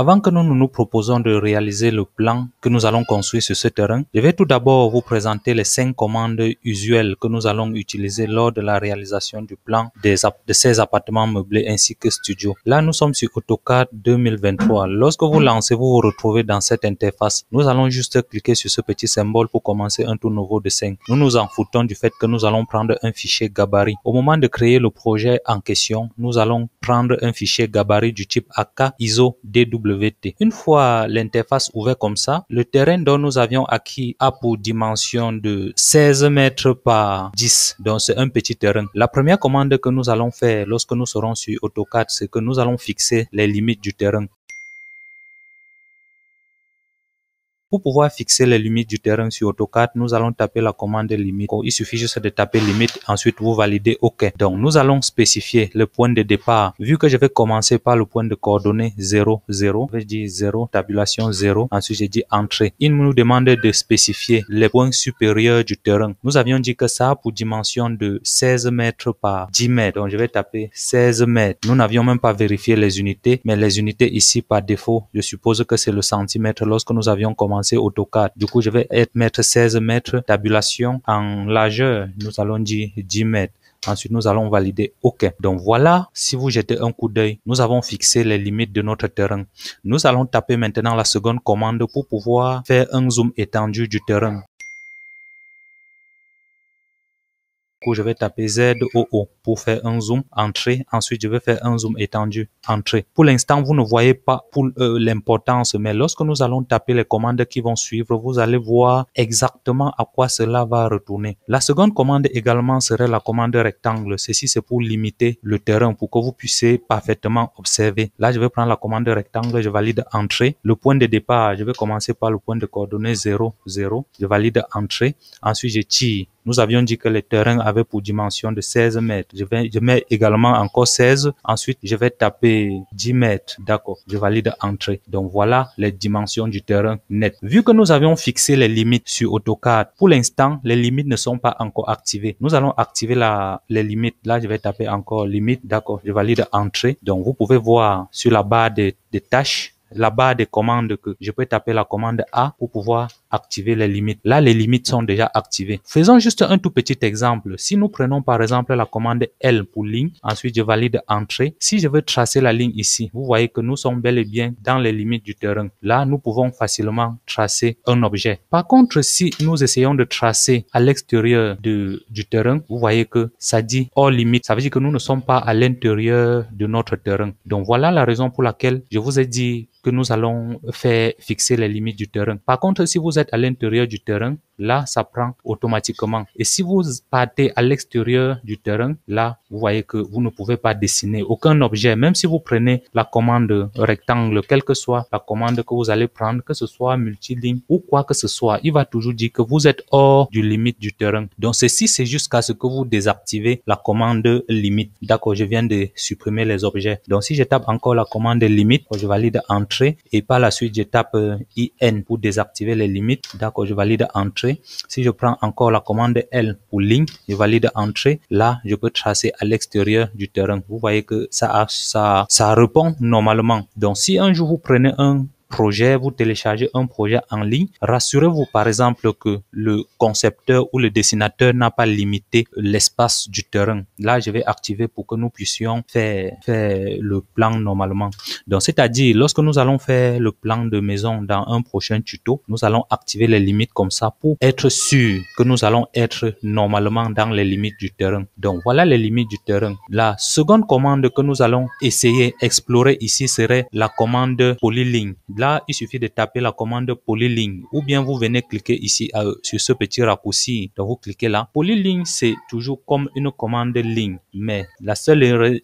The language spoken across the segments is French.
Avant que nous nous, proposons de réaliser le plan que nous allons construire sur ce terrain, je vais tout d'abord vous présenter les cinq commandes usuelles que nous allons utiliser lors de la réalisation du plan de ces appartements meublés ainsi que studio. Là, nous sommes sur AutoCAD 2023. Lorsque vous lancez, vous vous retrouvez dans cette interface. Nous allons juste cliquer sur ce petit symbole pour commencer un tout nouveau dessin. Nous nous en foutons du fait que nous allons prendre un fichier gabarit. Au moment de créer le projet en question, nous allons prendre un fichier gabarit du type AK ISO DW une fois l'interface ouverte comme ça, le terrain dont nous avions acquis a pour dimension de 16 mètres par 10. Donc c'est un petit terrain. La première commande que nous allons faire lorsque nous serons sur AutoCAD, c'est que nous allons fixer les limites du terrain. Pour pouvoir fixer les limites du terrain sur AutoCAD, nous allons taper la commande limite. Il suffit juste de taper limite, ensuite vous validez OK. Donc nous allons spécifier le point de départ. Vu que je vais commencer par le point de coordonnées 0, 0, je dis 0, tabulation 0, ensuite je dis entrée. Il nous demande de spécifier les points supérieurs du terrain. Nous avions dit que ça a pour dimension de 16 mètres par 10 mètres. Donc je vais taper 16 mètres. Nous n'avions même pas vérifié les unités, mais les unités ici par défaut, je suppose que c'est le centimètre lorsque nous avions commencé AutoCAD. Du coup, je vais être mettre 16 mètres tabulation en largeur. Nous allons dire 10 mètres. Ensuite, nous allons valider OK. Donc voilà, si vous jetez un coup d'œil, nous avons fixé les limites de notre terrain. Nous allons taper maintenant la seconde commande pour pouvoir faire un zoom étendu du terrain. je vais taper ZOO pour faire un zoom entrée. Ensuite, je vais faire un zoom étendu entrée. Pour l'instant, vous ne voyez pas pour euh, l'importance, mais lorsque nous allons taper les commandes qui vont suivre, vous allez voir exactement à quoi cela va retourner. La seconde commande également serait la commande rectangle. Ceci, c'est pour limiter le terrain pour que vous puissiez parfaitement observer. Là, je vais prendre la commande rectangle, je valide entrée. Le point de départ, je vais commencer par le point de coordonnées 0, 0. Je valide entrée. Ensuite, je tire nous avions dit que le terrain avait pour dimension de 16 mètres. Je, vais, mets également encore 16. Ensuite, je vais taper 10 mètres. D'accord. Je valide entrée. Donc voilà les dimensions du terrain net. Vu que nous avions fixé les limites sur AutoCAD, pour l'instant, les limites ne sont pas encore activées. Nous allons activer la, les limites. Là, je vais taper encore limite. D'accord. Je valide entrée. Donc vous pouvez voir sur la barre des tâches la barre des commandes que je peux taper la commande A pour pouvoir activer les limites. Là, les limites sont déjà activées. Faisons juste un tout petit exemple. Si nous prenons par exemple la commande L pour ligne, ensuite je valide entrée. Si je veux tracer la ligne ici, vous voyez que nous sommes bel et bien dans les limites du terrain. Là, nous pouvons facilement tracer un objet. Par contre, si nous essayons de tracer à l'extérieur du, du terrain, vous voyez que ça dit hors limite. Ça veut dire que nous ne sommes pas à l'intérieur de notre terrain. Donc voilà la raison pour laquelle je vous ai dit que nous allons faire fixer les limites du terrain. Par contre, si vous êtes à l'intérieur du terrain, là, ça prend automatiquement. Et si vous partez à l'extérieur du terrain, là, vous voyez que vous ne pouvez pas dessiner aucun objet, même si vous prenez la commande rectangle, quelle que soit la commande que vous allez prendre, que ce soit multiligne ou quoi que ce soit, il va toujours dire que vous êtes hors du limite du terrain. Donc, ceci, c'est jusqu'à ce que vous désactivez la commande limite. D'accord, je viens de supprimer les objets. Donc, si je tape encore la commande limite, je valide en et par la suite, je tape euh, IN pour désactiver les limites. D'accord, je valide entrée. Si je prends encore la commande L pour ligne, je valide entrée. Là, je peux tracer à l'extérieur du terrain. Vous voyez que ça, ça, ça répond normalement. Donc, si un jour vous prenez un projet, vous téléchargez un projet en ligne, rassurez-vous par exemple que le concepteur ou le dessinateur n'a pas limité l'espace du terrain. Là, je vais activer pour que nous puissions faire, faire le plan normalement. Donc, c'est-à-dire, lorsque nous allons faire le plan de maison dans un prochain tuto, nous allons activer les limites comme ça pour être sûr que nous allons être normalement dans les limites du terrain. Donc, voilà les limites du terrain. La seconde commande que nous allons essayer, explorer ici serait la commande polyligne. Là, il suffit de taper la commande Polyline ou bien vous venez cliquer ici euh, sur ce petit raccourci. Donc, vous cliquez là. Polyline, c'est toujours comme une commande ligne, mais la seule euh,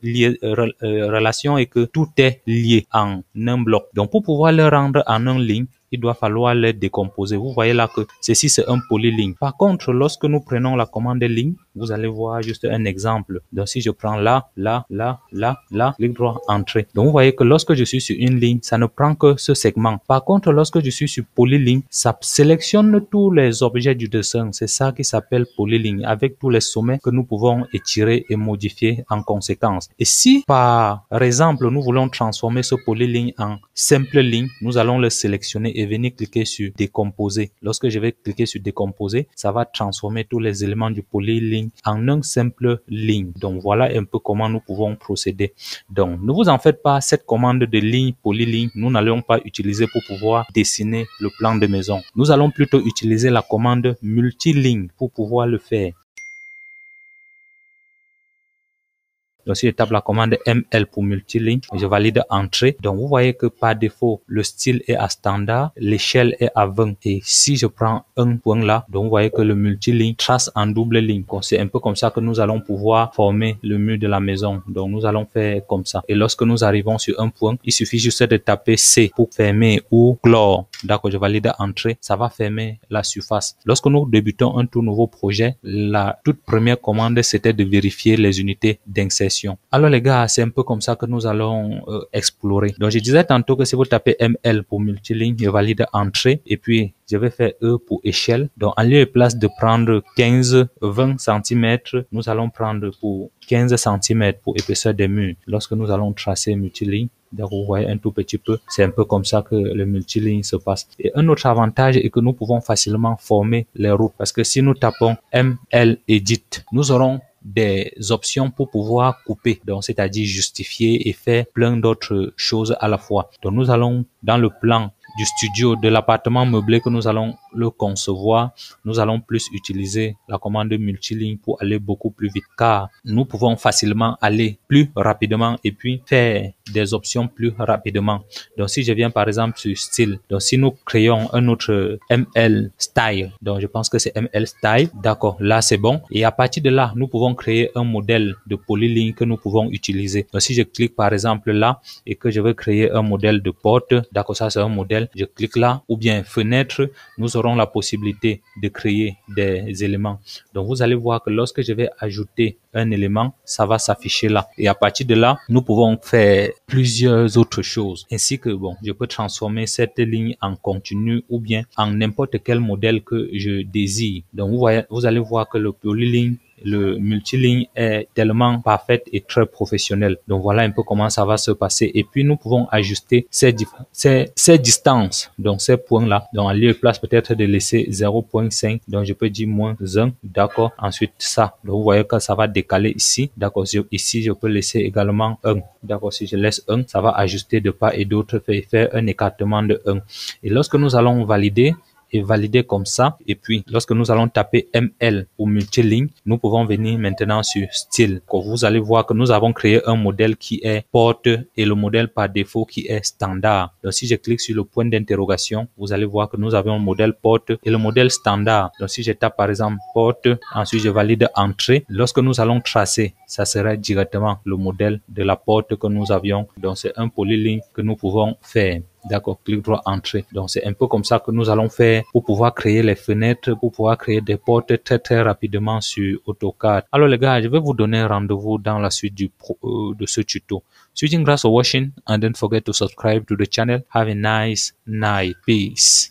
euh, relation est que tout est lié en un bloc. Donc, pour pouvoir le rendre en un ligne, il doit falloir les décomposer. Vous voyez là que ceci, c'est un polyligne. Par contre, lorsque nous prenons la commande ligne, vous allez voir juste un exemple. Donc, si je prends là, là, là, là, là, ligne droit, entrée. Donc, vous voyez que lorsque je suis sur une ligne, ça ne prend que ce segment. Par contre, lorsque je suis sur polyligne, ça sélectionne tous les objets du dessin. C'est ça qui s'appelle polyligne, avec tous les sommets que nous pouvons étirer et modifier en conséquence. Et si, par exemple, nous voulons transformer ce polyligne en simple ligne, nous allons le sélectionner venir cliquer sur décomposer. Lorsque je vais cliquer sur décomposer, ça va transformer tous les éléments du polyline en une simple ligne. Donc voilà un peu comment nous pouvons procéder. Donc ne vous en faites pas, cette commande de ligne polyline, nous n'allons pas utiliser pour pouvoir dessiner le plan de maison. Nous allons plutôt utiliser la commande multiligne pour pouvoir le faire. Donc, si je tape la commande ML pour multiligne. Je valide entrée. Donc, vous voyez que par défaut, le style est à standard, l'échelle est à 20. Et si je prends un point là, donc vous voyez que le multiligne trace en double ligne. C'est un peu comme ça que nous allons pouvoir former le mur de la maison. Donc, nous allons faire comme ça. Et lorsque nous arrivons sur un point, il suffit juste de taper C pour fermer ou clore. D'accord, je valide entrée. Ça va fermer la surface. Lorsque nous débutons un tout nouveau projet, la toute première commande, c'était de vérifier les unités d'insertion alors les gars, c'est un peu comme ça que nous allons euh, explorer. Donc je disais tantôt que si vous tapez ML pour multiligne, je valide entrée et puis je vais faire E pour échelle. Donc en lieu place de prendre 15, 20 cm, nous allons prendre pour 15 cm pour épaisseur des murs. Lorsque nous allons tracer multiligne, donc vous voyez un tout petit peu, c'est un peu comme ça que le multiligne se passe. Et un autre avantage est que nous pouvons facilement former les roues. parce que si nous tapons ML edit, nous aurons des options pour pouvoir couper, donc c'est-à-dire justifier et faire plein d'autres choses à la fois. Donc nous allons dans le plan du studio, de l'appartement meublé que nous allons le concevoir, nous allons plus utiliser la commande multiligne pour aller beaucoup plus vite car nous pouvons facilement aller plus rapidement et puis faire des options plus rapidement. Donc si je viens par exemple sur style, donc si nous créons un autre ML style, donc je pense que c'est ML style, d'accord, là c'est bon. Et à partir de là, nous pouvons créer un modèle de polyligne que nous pouvons utiliser. Donc si je clique par exemple là et que je veux créer un modèle de porte, d'accord, ça c'est un modèle je clique là, ou bien fenêtre, nous aurons la possibilité de créer des éléments. Donc vous allez voir que lorsque je vais ajouter un élément, ça va s'afficher là. Et à partir de là, nous pouvons faire plusieurs autres choses. Ainsi que bon, je peux transformer cette ligne en continu ou bien en n'importe quel modèle que je désire. Donc vous vous allez voir que le polyline le multilingue est tellement parfaite et très professionnel. Donc voilà un peu comment ça va se passer. Et puis nous pouvons ajuster ces, ces, ces distances, donc ces points-là. Donc en lieu de place peut-être de laisser 0.5, donc je peux dire moins 1, d'accord. Ensuite ça, donc vous voyez que ça va décaler ici, d'accord. Ici je peux laisser également 1, d'accord. Si je laisse 1, ça va ajuster de part et d'autre faire un écartement de 1. Et lorsque nous allons valider, valider comme ça. Et puis, lorsque nous allons taper ML ou multiligne, nous pouvons venir maintenant sur style. Vous allez voir que nous avons créé un modèle qui est porte et le modèle par défaut qui est standard. Donc, si je clique sur le point d'interrogation, vous allez voir que nous avons un modèle porte et le modèle standard. Donc, si je tape par exemple porte, ensuite je valide entrée. Lorsque nous allons tracer, ça serait directement le modèle de la porte que nous avions. Donc, c'est un polyligne que nous pouvons faire. D'accord, clic droit, entrée. Donc c'est un peu comme ça que nous allons faire pour pouvoir créer les fenêtres, pour pouvoir créer des portes très très rapidement sur AutoCAD. Alors les gars, je vais vous donner rendez-vous dans la suite du euh, de ce tuto. So grâce au watching and don't forget to subscribe to the channel. Have a nice night. Peace.